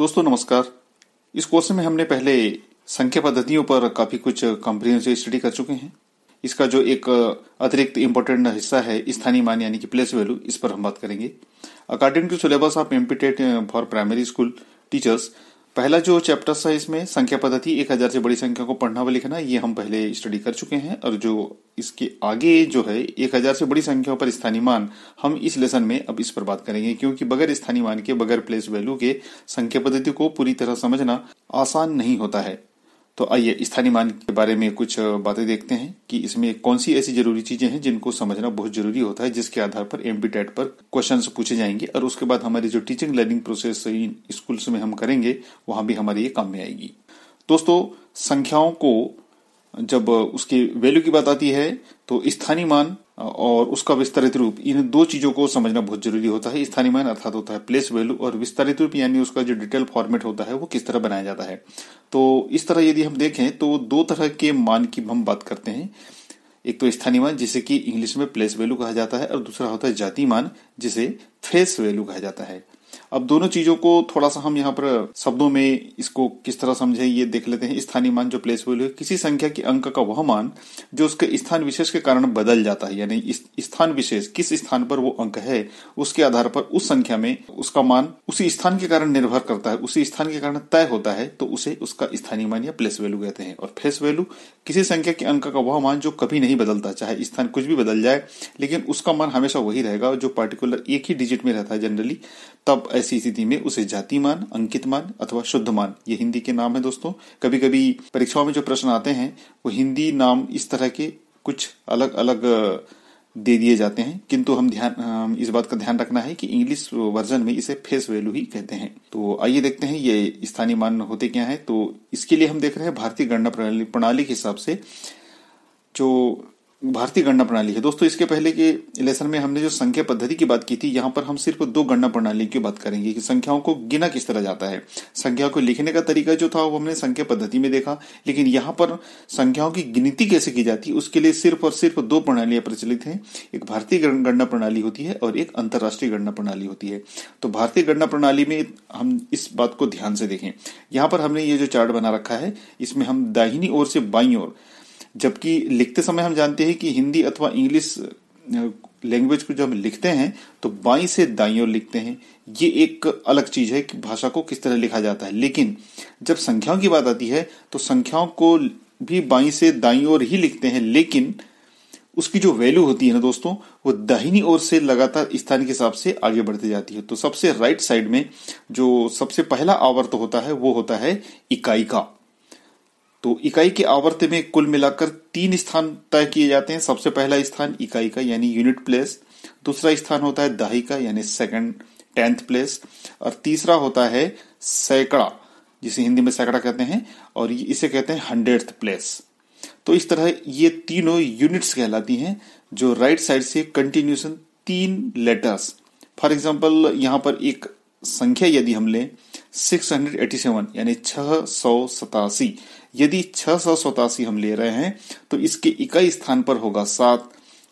दोस्तों नमस्कार इस कोर्स में हमने पहले संख्या पद्धतियों पर काफी कुछ कॉम्प्रिहेंसिव स्टडी कर चुके हैं इसका जो एक अतिरिक्त इम्पोर्टेंट हिस्सा है स्थानीय मान यानी कि प्लेस वैल्यू इस पर हम बात करेंगे according to syllabus of MPTET for primary school teachers पहला जो चैप्टर था इसमें संख्या पद्धति एक हजार से बड़ी संख्या को पढ़ना व लिखना ये हम पहले स्टडी कर चुके हैं और जो इसके आगे जो है एक हजार से बड़ी संख्या पर स्थानीय मान हम इस लेसन में अब इस पर बात करेंगे क्योंकि बगैर स्थानीय मान के बगैर प्लेस वैल्यू के संख्या पद्धति को पूरी तरह समझना आसान नहीं होता है तो आइए स्थानीय मान के बारे में कुछ बातें देखते हैं कि इसमें कौन सी ऐसी जरूरी चीजें हैं जिनको समझना बहुत जरूरी होता है जिसके आधार पर एम पर क्वेश्चन पूछे जाएंगे और उसके बाद हमारी जो टीचिंग लर्निंग प्रोसेस स्कूल्स में हम करेंगे वहां भी हमारे ये काम में आएगी दोस्तों संख्याओं को जब उसकी वैल्यू की बात आती है तो स्थानीय मान और उसका विस्तारित रूप इन दो चीज़ों को समझना बहुत जरूरी होता है स्थानीय मान अर्थात होता है प्लेस वैल्यू और विस्तारित रूप यानी उसका जो डिटेल फॉर्मेट होता है वो किस तरह बनाया जाता है तो इस तरह यदि हम देखें तो दो तरह के मान की हम बात करते हैं एक तो स्थानीय मान जिसे कि इंग्लिश में प्लेस वैल्यू कहा जाता है और दूसरा होता है जाति मान जिसे फेस वैल्यू कहा जाता है अब दोनों चीजों को थोड़ा सा हम यहाँ पर शब्दों में इसको किस तरह समझे ये देख लेते हैं स्थानीय मान जो प्लेस वैल्यू है किसी संख्या के अंक का वह मान जो उसके स्थान विशेष के कारण बदल जाता है यानी स्थान विशेष किस स्थान पर वो अंक है उसके आधार पर उस संख्या में उसका मान उसी स्थान के कारण निर्भर करता है उसी स्थान के कारण तय होता है तो उसे उसका स्थानीय मान या प्लेस वैल्यू कहते हैं और फेस वैल्यू किसी संख्या के अंक का वह मान जो कभी नहीं बदलता चाहे स्थान कुछ भी बदल जाए लेकिन उसका मान हमेशा वही रहेगा जो पार्टिकुलर एक ही डिजिट में रहता है जनरली तब ऐसी स्थिति में उसे जाति मान अंकित मान अथवा शुद्ध मान ये हिंदी के नाम है दोस्तों कभी कभी परीक्षाओं में जो प्रश्न आते हैं वो हिंदी नाम इस तरह के कुछ अलग अलग दे दिए जाते हैं किंतु हम ध्यान इस बात का ध्यान रखना है कि इंग्लिश वर्जन में इसे फेस वैल्यू ही कहते हैं तो आइए देखते हैं ये स्थानीय मान होते क्या है तो इसके लिए हम देख रहे हैं भारतीय गणना प्रणाली प्रणाली के हिसाब से जो भारतीय गणना प्रणाली है दोस्तों इसके पहले के लेसन में हमने जो संख्या पद्धति की बात की थी यहाँ पर हम सिर्फ दो गणना प्रणाली की बात करेंगे कि संख्याओं को गिना किस तरह जाता है संख्या को लिखने का तरीका जो था वो हमने संख्या पद्धति में देखा लेकिन यहाँ पर संख्याओं की गिनती कैसे की जाती है उसके लिए सिर्फ और सिर्फ दो प्रणालियां प्रचलित हैं एक भारतीय गणना प्रणाली होती है और एक अंतर्राष्ट्रीय गणना प्रणाली होती है तो भारतीय गणना प्रणाली में हम इस बात को ध्यान से देखें यहाँ पर हमने ये जो चार्ट बना रखा है इसमें हम दाहिनी ओर से बाई ओर जबकि लिखते समय हम जानते हैं कि हिंदी अथवा इंग्लिश लैंग्वेज को जब हम लिखते हैं तो बाई से दाई ओर लिखते हैं ये एक अलग चीज है कि भाषा को किस तरह लिखा जाता है लेकिन जब संख्याओं की बात आती है तो संख्याओं को भी बाई से दाई ओर ही लिखते हैं लेकिन उसकी जो वैल्यू होती है ना दोस्तों वो दाहिनी ओर से लगातार स्थान के हिसाब से आगे बढ़ती जाती है तो सबसे राइट साइड में जो सबसे पहला आवर्त होता है वो होता है इकाई का तो इकाई के आवर्त में कुल मिलाकर तीन स्थान तय किए जाते हैं सबसे पहला स्थान इकाई का यानी यूनिट प्लेस दूसरा स्थान होता है दाही का यानी सेकंड टेंथ प्लेस और तीसरा होता है सैकड़ा जिसे हिंदी में सैकड़ा कहते हैं और इसे कहते हैं हंड्रेड प्लेस तो इस तरह ये तीनों यूनिट्स कहलाती हैं जो राइट साइड से कंटिन्यूशन तीन लेटर्स फॉर एग्जाम्पल यहां पर एक संख्या यदि हम लें सेवन यानी छह सौ सतासी यदि छह सौ सतासी हम ले रहे हैं तो इसके इकाई स्थान पर होगा सात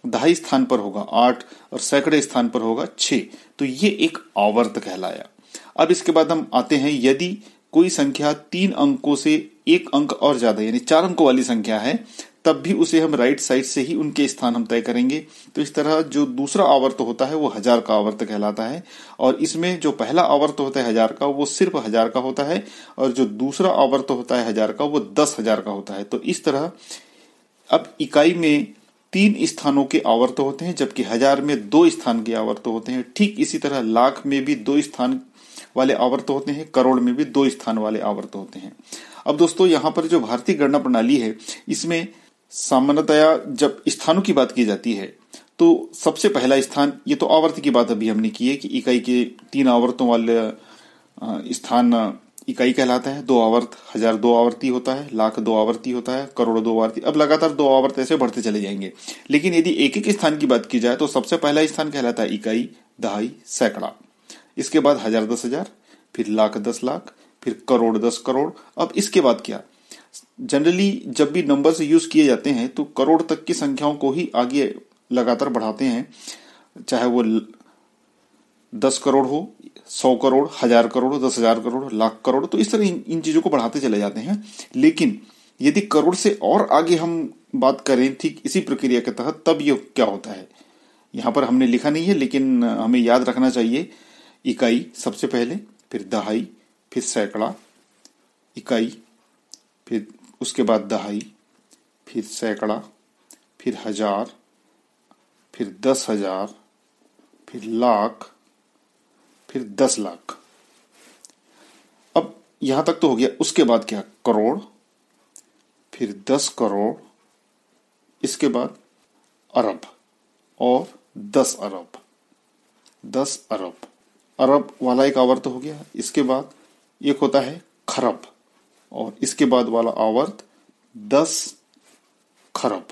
दहाई स्थान पर होगा आठ और सैकड़े स्थान पर होगा छ तो ये एक आवर्त कहलाया अब इसके बाद हम आते हैं यदि कोई संख्या तीन अंकों से एक अंक और ज्यादा यानी चार अंकों वाली संख्या है तब भी उसे हम राइट साइड से ही उनके स्थान हम तय करेंगे तो इस तरह जो दूसरा आवर्त होता है वो हजार का आवर्त कहलाता है और इसमें जो पहला आवर्त होता है हजार का वो सिर्फ हजार का होता है और जो दूसरा आवर्त होता है हजार का वो दस हजार का होता है तो इस तरह अब इकाई में तीन स्थानों के आवर्त होते हैं जबकि हजार में दो स्थान के आवर्त होते हैं ठीक इसी तरह लाख में भी दो स्थान वाले आवर्त होते हैं करोड़ में भी दो स्थान वाले आवर्त होते हैं अब दोस्तों यहां पर जो भारतीय गणना प्रणाली है इसमें सामान्यतया जब स्थानों की बात की जाती है तो सबसे पहला स्थान ये तो आवर्त की बात अभी हमने की है कि इकाई के तीन आवर्तों वाले स्थान इकाई कहलाता है दो आवर्त हजार दो आवर्ती होता है लाख दो आवर्ती होता है करोड़ दो आवर्ती अब लगातार दो आवर्त ऐसे बढ़ते चले जाएंगे लेकिन यदि एक एक स्थान की बात की जाए तो सबसे पहला स्थान कहलाता है इकाई दहाई सैकड़ा इसके बाद हजार दस हजार फिर लाख दस लाख फिर करोड़ दस करोड़ अब इसके बाद क्या जनरली जब भी नंबर्स यूज किए जाते हैं तो करोड़ तक की संख्याओं को ही आगे लगातार बढ़ाते हैं चाहे वो दस करोड़ हो सौ करोड़ हजार करोड़ दस हजार करोड़ लाख करोड़ तो इस तरह इन, इन चीजों को बढ़ाते चले जाते हैं लेकिन यदि करोड़ से और आगे हम बात करें ठीक इसी प्रक्रिया के तहत तब ये क्या होता है यहां पर हमने लिखा नहीं है लेकिन हमें याद रखना चाहिए इकाई सबसे पहले फिर दहाई फिर सैकड़ा इकाई फिर उसके बाद दहाई फिर सैकड़ा फिर हजार फिर दस हजार फिर लाख फिर दस लाख अब यहां तक तो हो गया उसके बाद क्या करोड़ फिर दस करोड़ इसके बाद अरब और दस अरब दस अरब अरब वाला एक आवर्त तो हो गया इसके बाद एक होता है खरब और इसके बाद वाला आवर्त दस खरब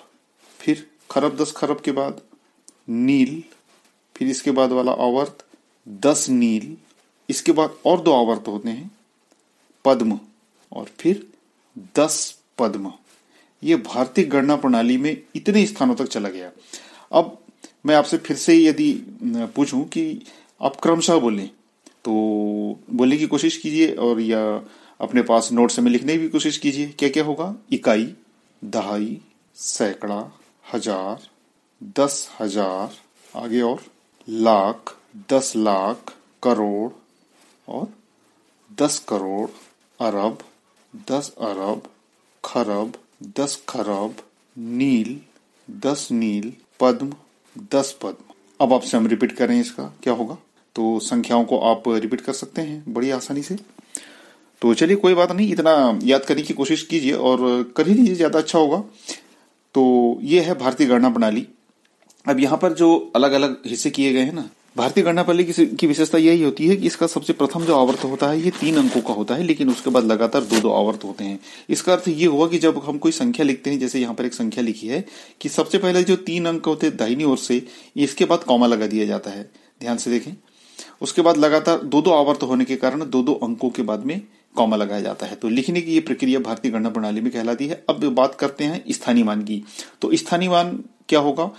फिर खरब दस खरब के बाद नील फिर इसके बाद वाला आवर्त दस नील इसके बाद और दो आवर्त होते हैं पद्म और फिर दस पद्म ये भारतीय गणना प्रणाली में इतने स्थानों तक चला गया अब मैं आपसे फिर से यदि पूछूं कि आप क्रमशः बोलें तो बोलने की कोशिश कीजिए और या अपने पास से में लिखने की कोशिश कीजिए क्या क्या होगा इकाई दहाई सैकड़ा हजार दस हजार आगे और लाख दस लाख करोड़ और दस करोड़ अरब दस अरब खरब दस खरब नील दस नील पद्म दस पद्म अब आपसे हम रिपीट करें इसका क्या होगा तो संख्याओं को आप रिपीट कर सकते हैं बड़ी आसानी से तो चलिए कोई बात नहीं इतना याद करने की कोशिश कीजिए और कर ही लीजिए ज़्यादा अच्छा होगा तो ये है भारतीय गणना प्रणाली अब यहाँ पर जो अलग अलग हिस्से किए गए हैं ना भारतीय गणना प्रणाली की विशेषता यही होती है कि इसका सबसे प्रथम जो आवर्त होता है ये तीन अंकों का होता है लेकिन उसके बाद लगातार दो दो आवर्त होते हैं इसका अर्थ ये हुआ कि जब हम कोई संख्या लिखते हैं जैसे यहाँ पर एक संख्या लिखी है कि सबसे पहले जो तीन अंक होते हैं दाहिनी ओर से इसके बाद कॉमा लगा दिया जाता है ध्यान से देखें उसके बाद लगातार दो दो आवर्त होने के कारण दो दो अंकों के बाद में कॉमा लगाया जाता है तो लिखने की ये प्रक्रिया भारतीय गणना प्रणाली में कहलाती है अब बात करते हैं स्थानीय मान की तो स्थानीय मान क्या होगा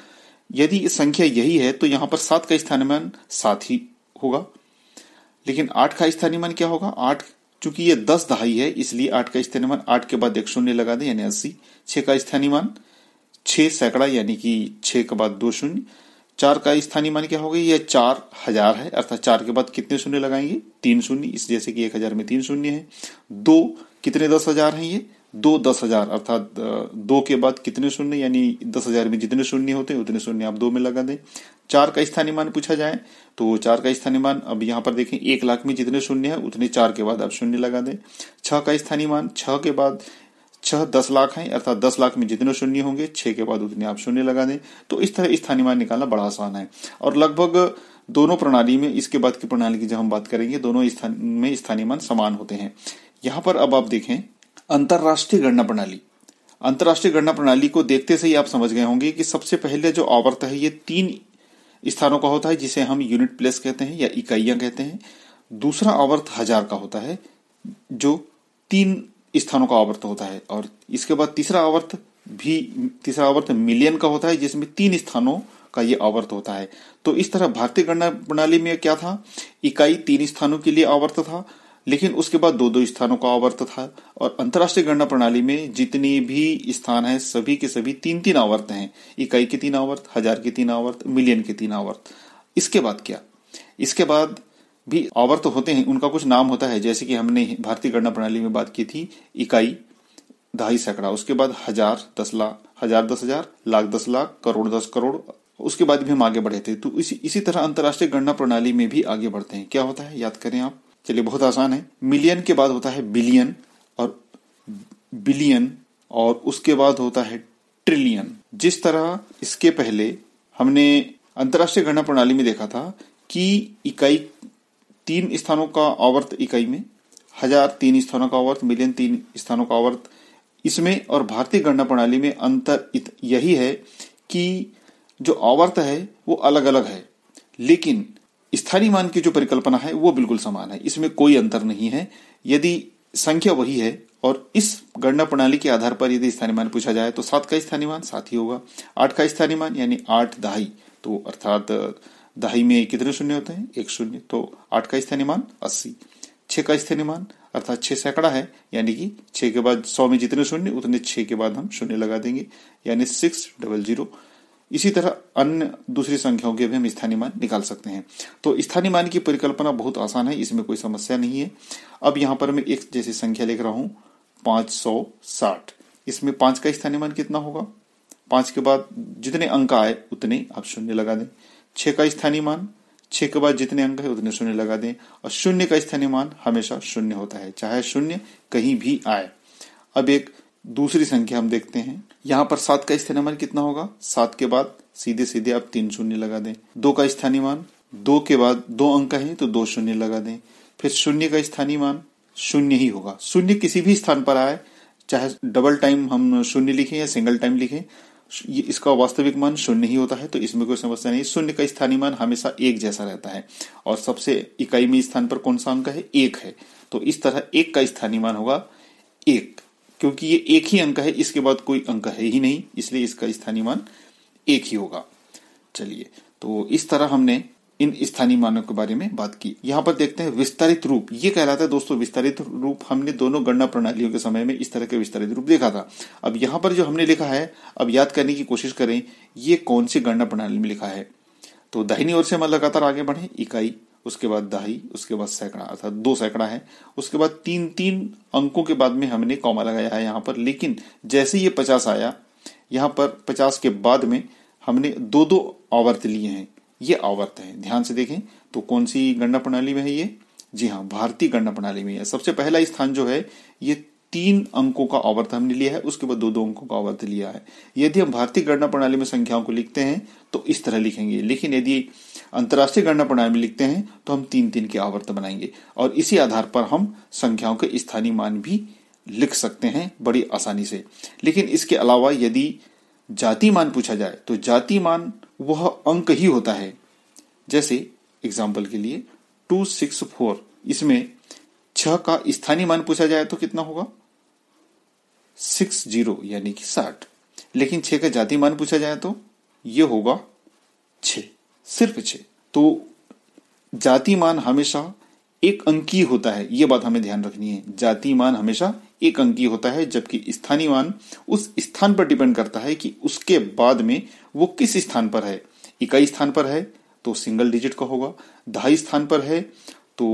यदि संख्या यही है तो यहां पर सात का स्थानीय मान सात ही होगा लेकिन आठ का स्थानीय मान क्या होगा आठ चूंकि ये दस दहाई है इसलिए आठ का स्थानीय मान आठ के बाद एक शून्य लगा दे यानी अस्सी छह का स्थानीय मान छह सैकड़ा यानी कि छह के बाद दो शून्य चार का स्थानीय मान क्या होगा यह चार हजार है अर्थात चार के बाद कितने शून्य लगाएंगे तीन शून्य इस जैसे कि एक हजार में तीन शून्य है दो कितने दस हजार है ये दो दस हजार अर्थात दो के बाद कितने शून्य यानी दस हजार में जितने शून्य होते हैं उतने शून्य आप दो में लगा दें चार का स्थानीय मान पूछा जाए तो चार का स्थानीय मान अब यहाँ पर देखें एक लाख में जितने शून्य है उतने चार के बाद आप शून्य लगा दें छह का स्थानीय मान छह के बाद छह दस लाख हैं अर्थात दस लाख में जितने शून्य होंगे छह के बाद उतने आप शून्य लगा दें तो इस तरह स्थानीय मान निकालना बड़ा आसान है और लगभग दोनों प्रणाली में इसके बाद की प्रणाली की जब हम बात करेंगे दोनों स्थान में स्थानीय मान समान होते हैं यहां पर अब आप देखें अंतर्राष्ट्रीय गणना प्रणाली अंतर्राष्ट्रीय गणना प्रणाली को देखते से ही आप समझ गए होंगे कि सबसे पहले जो आवर्त है ये तीन स्थानों का होता है जिसे हम यूनिट प्लेस कहते हैं या इकाइयां कहते हैं दूसरा आवर्त हजार का होता है जो तीन स्थानों का आवर्त होता है और इसके बाद तीसरा आवर्त भी तीसरा आवर्त मिलियन का होता है जिसमें तीन स्थानों का ये आवर्त होता है तो इस तरह भारतीय गणना प्रणाली में क्या था इकाई तीन स्थानों के लिए आवर्त था लेकिन उसके बाद दो दो स्थानों का आवर्त था और अंतर्राष्ट्रीय गणना प्रणाली में जितने भी स्थान है सभी के सभी तीन तीन आवर्त हैं इकाई के तीन आवर्त हजार के तीन आवर्त मिलियन के तीन आवर्त इसके बाद क्या इसके बाद भी आवर्त तो होते हैं उनका कुछ नाम होता है जैसे कि हमने भारतीय गणना प्रणाली में बात की थी इकाई ढाई सैकड़ा उसके बाद हजार दस लाख हजार दस हजार लाख दस लाख करोड़ दस करोड़ उसके बाद भी हम आगे बढ़े थे तो इसी इसी तरह अंतर्राष्ट्रीय गणना प्रणाली में भी आगे बढ़ते हैं क्या होता है याद करें आप चलिए बहुत आसान है मिलियन के बाद होता है बिलियन और बिलियन और उसके बाद होता है ट्रिलियन जिस तरह इसके पहले हमने अंतर्राष्ट्रीय गणना प्रणाली में देखा था कि इकाई तीन स्थानों का आवर्त इकाई में हजार तीन स्थानों का आवर्त मिलियन तीन स्थानों का आवर्त इसमें और भारतीय गणना प्रणाली में अंतर यही है कि जो आवर्त है वो अलग अलग है लेकिन स्थानीय मान की जो परिकल्पना है वो बिल्कुल समान है इसमें कोई अंतर नहीं है यदि संख्या वही है और इस गणना प्रणाली के आधार पर यदि स्थानीय मान पूछा जाए तो सात का स्थानीय मान सात ही होगा आठ का स्थानीय मान यानी आठ दहाई तो अर्थात दहाई में कितने शून्य होते हैं एक शून्य तो आठ का स्थानीय मान अस्सी छह का स्थानीय मान अर्थात छह सैकड़ा है यानी कि छह के बाद सौ में जितने शून्य उतने छह के बाद हम शून्य लगा देंगे यानी सिक्स डबल जीरो इसी तरह अन्य दूसरी संख्याओं के भी हम स्थानीय मान निकाल सकते हैं तो स्थानीय मान की परिकल्पना बहुत आसान है इसमें कोई समस्या नहीं है अब यहां पर मैं एक जैसी संख्या लिख रहा हूं पांच सौ साठ इसमें पांच का स्थानीय मान कितना होगा पांच के बाद जितने अंक आए उतने आप शून्य लगा दें छः का स्थानीय मान छः के बाद जितने अंक है उतने शून्य लगा दें और शून्य का स्थानीय मान हमेशा शून्य होता है चाहे शून्य कहीं भी आए अब एक दूसरी संख्या हम देखते हैं यहाँ पर सात का स्थानीय मान कितना होगा सात के बाद सीधे सीधे आप तीन शून्य लगा दें दो का स्थानीय मान दो के बाद दो अंक है तो दो शून्य लगा दें फिर शून्य का स्थानीय मान शून्य ही होगा शून्य किसी भी स्थान पर आए चाहे डबल टाइम हम शून्य लिखें या सिंगल टाइम लिखें इसका वास्तविक मान शून्य ही होता है तो इसमें कोई समस्या नहीं शून्य का स्थानीय मान हमेशा एक जैसा रहता है और सबसे इकाई में स्थान पर कौन सा अंक है एक है तो इस तरह एक का स्थानीय मान होगा एक क्योंकि ये एक ही अंक है इसके बाद कोई अंक है ही नहीं इसलिए इसका स्थानीय मान एक ही होगा चलिए तो इस तरह हमने इन स्थानीय मानों के बारे में बात की यहाँ पर देखते हैं विस्तारित रूप ये कहलाता है दोस्तों विस्तारित रूप हमने दोनों गणना प्रणालियों के समय में इस तरह के विस्तारित रूप देखा था अब यहाँ पर जो हमने लिखा है अब याद करने की कोशिश करें ये कौन सी गणना प्रणाली में लिखा है तो दाहिनी ओर से हम लगातार आगे बढ़े इकाई उसके बाद दहाई उसके बाद सैकड़ा अर्थात दो सैकड़ा है उसके बाद तीन तीन अंकों के बाद में हमने कौमा लगाया है यहाँ पर लेकिन जैसे ये पचास आया यहाँ पर पचास के बाद में हमने दो दो आवर्त लिए हैं ये आवर्त है ध्यान से देखें तो कौन सी गणना प्रणाली में है ये जी हाँ भारतीय गणना प्रणाली में है सबसे पहला स्थान जो है ये तीन अंकों का आवर्त हमने लिया है उसके बाद दो दो अंकों का आवर्त लिया है यदि हम भारतीय गणना प्रणाली में संख्याओं को लिखते हैं तो इस तरह लिखेंगे लेकिन यदि अंतर्राष्ट्रीय गणना प्रणाली में लिखते हैं तो हम तीन तीन के आवर्त बनाएंगे और इसी आधार पर हम संख्याओं के स्थानीय मान भी लिख सकते हैं बड़ी आसानी से लेकिन इसके अलावा यदि जाति मान पूछा जाए तो जाति मान वह अंक ही होता है जैसे एग्जाम्पल के लिए टू सिक्स फोर इसमें छह का स्थानीय मान पूछा जाए तो कितना होगा सिक्स जीरो यानी कि साठ लेकिन छह का जाति मान पूछा जाए तो ये होगा छ सिर्फ छ तो जाति मान हमेशा एक अंकी होता है यह बात हमें ध्यान रखनी है जाति मान हमेशा एक अंकी होता है जबकि स्थानीय मान उस स्थान पर डिपेंड करता है कि उसके बाद में वो किस स्थान पर है इकाई स्थान पर है तो सिंगल डिजिट का होगा दहाई स्थान पर है तो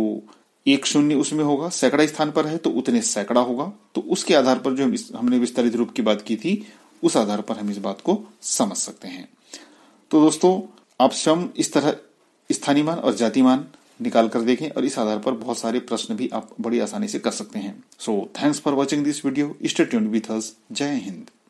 एक शून्य उसमें होगा सैकड़ा स्थान पर है तो उतने सैकड़ा होगा तो उसके आधार पर जो हमने विस्तारित रूप की बात की थी उस आधार पर हम इस बात को समझ सकते हैं तो दोस्तों आप स्वयं इस तरह स्थानीय मान और जातिमान निकाल कर देखें और इस आधार पर बहुत सारे प्रश्न भी आप बड़ी आसानी से कर सकते हैं so thanks for watching this video stay tune with us जय हिंद